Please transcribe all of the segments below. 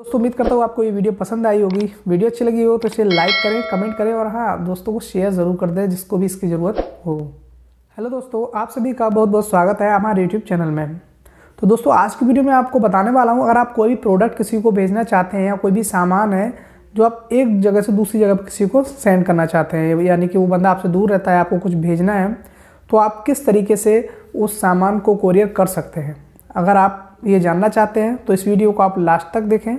दोस्तों उम्मीद करता हूँ आपको ये वीडियो पसंद आई होगी वीडियो अच्छी लगी हो तो इसे लाइक करें कमेंट करें और हाँ दोस्तों को शेयर ज़रूर कर दें जिसको भी इसकी ज़रूरत हो हेलो दोस्तों आप सभी का बहुत बहुत स्वागत है हमारे यूट्यूब चैनल में तो दोस्तों आज की वीडियो में आपको बताने वाला हूँ अगर आप कोई भी प्रोडक्ट किसी को भेजना चाहते हैं या कोई भी सामान है जो आप एक जगह से दूसरी जगह किसी को सेंड करना चाहते हैं यानी कि वो बंदा आपसे दूर रहता है आपको कुछ भेजना है तो आप किस तरीके से उस सामान को कोरियर कर सकते हैं अगर आप ये जानना चाहते हैं तो इस वीडियो को आप लास्ट तक देखें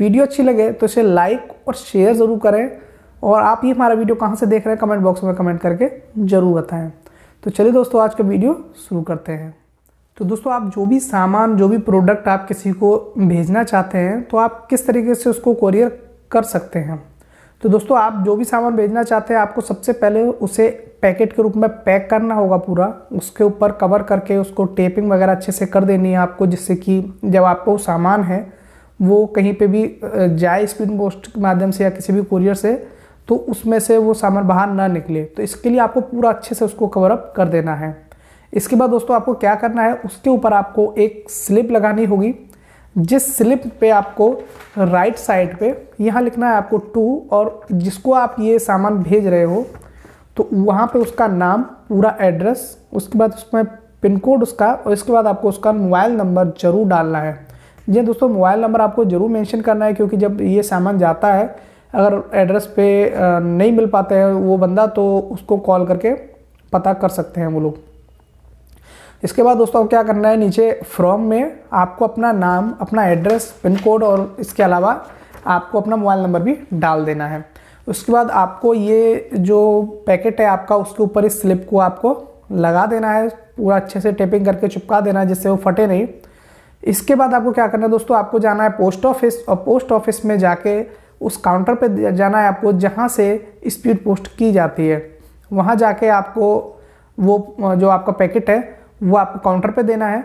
वीडियो अच्छी लगे तो इसे लाइक और शेयर ज़रूर करें और आप ये हमारा वीडियो कहाँ से देख रहे हैं कमेंट बॉक्स में कमेंट करके ज़रूर बताएं तो चलिए दोस्तों आज का वीडियो शुरू करते हैं तो दोस्तों आप जो भी सामान जो भी प्रोडक्ट आप किसी को भेजना चाहते हैं तो आप किस तरीके से उसको कोरियर कर सकते हैं तो दोस्तों आप जो भी सामान भेजना चाहते हैं आपको सबसे पहले उसे पैकेट के रूप में पैक करना होगा पूरा उसके ऊपर कवर करके उसको टेपिंग वगैरह अच्छे से कर देनी है आपको जिससे कि जब आपको सामान है वो कहीं पे भी जाए स्पिन पोस्ट के माध्यम से या किसी भी कुरियर से तो उसमें से वो सामान बाहर ना निकले तो इसके लिए आपको पूरा अच्छे से उसको कवरअप कर देना है इसके बाद दोस्तों आपको क्या करना है उसके ऊपर आपको एक स्लिप लगानी होगी जिस स्लिप पे आपको राइट साइड पे यहाँ लिखना है आपको टू और जिसको आप ये सामान भेज रहे हो तो वहाँ पे उसका नाम पूरा एड्रेस उसके बाद उसमें पिन कोड उसका और इसके बाद आपको उसका मोबाइल नंबर ज़रूर डालना है जी हाँ दोस्तों मोबाइल नंबर आपको ज़रूर मेंशन करना है क्योंकि जब ये सामान जाता है अगर एड्रेस पे नहीं मिल पाते हैं वो बंदा तो उसको कॉल करके पता कर सकते हैं वो लोग इसके बाद दोस्तों क्या करना है नीचे फ्रॉम में आपको अपना नाम अपना एड्रेस पिन कोड और इसके अलावा आपको अपना मोबाइल नंबर भी डाल देना है उसके बाद आपको ये जो पैकेट है आपका उसके ऊपर इस स्लिप को आपको लगा देना है पूरा अच्छे से टेपिंग करके चिपका देना है जिससे वो फटे नहीं इसके बाद आपको क्या करना है दोस्तों आपको जाना है पोस्ट ऑफिस और पोस्ट ऑफिस में जाके उस काउंटर पे जाना है आपको जहाँ से स्पीड पोस्ट की जाती है वहाँ जाके आपको वो जो आपका पैकेट है वो आपको काउंटर पे देना है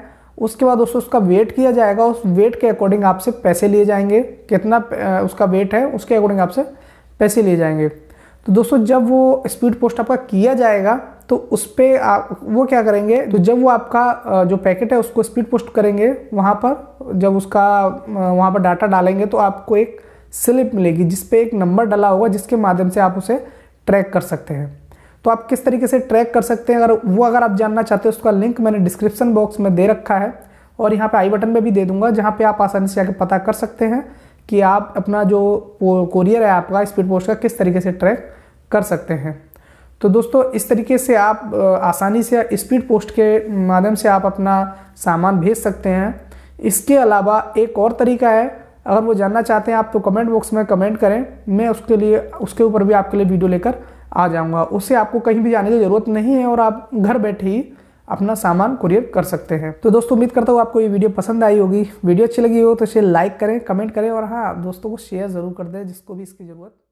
उसके बाद दोस्तों उसका वेट किया जाएगा उस वेट के अकॉर्डिंग आपसे पैसे लिए जाएंगे कितना उसका वेट है उसके अकॉर्डिंग आपसे पैसे लिए जाएंगे तो दोस्तों जब वो स्पीड पोस्ट आपका किया जाएगा तो उस पर आप वो क्या करेंगे तो जब वो आपका जो पैकेट है उसको स्पीड पोस्ट करेंगे वहाँ पर जब उसका वहाँ पर डाटा डालेंगे तो आपको एक स्लिप मिलेगी जिस पर एक नंबर डाला होगा जिसके माध्यम से आप उसे ट्रैक कर सकते हैं तो आप किस तरीके से ट्रैक कर सकते हैं अगर वो अगर आप जानना चाहते हो उसका लिंक मैंने डिस्क्रिप्शन बॉक्स में दे रखा है और यहाँ पे आई बटन पे भी दे दूंगा जहाँ पे आप आसानी से आकर पता कर सकते हैं कि आप अपना जो कोरियर है आपका स्पीड पोस्ट का किस तरीके से ट्रैक कर सकते हैं तो दोस्तों इस तरीके से आप आसानी से स्पीड पोस्ट के माध्यम से आप अपना सामान भेज सकते हैं इसके अलावा एक और तरीका है अगर वो जानना चाहते हैं आप तो कमेंट बॉक्स में कमेंट करें मैं उसके लिए उसके ऊपर भी आपके लिए वीडियो लेकर आ जाऊंगा उससे आपको कहीं भी जाने की ज़रूरत नहीं है और आप घर बैठे ही अपना सामान कुरियर कर सकते हैं तो दोस्तों उम्मीद करता हूँ आपको ये वीडियो पसंद आई होगी वीडियो अच्छी लगी हो तो इसे लाइक करें कमेंट करें और हाँ दोस्तों को शेयर ज़रूर कर दें जिसको भी इसकी ज़रूरत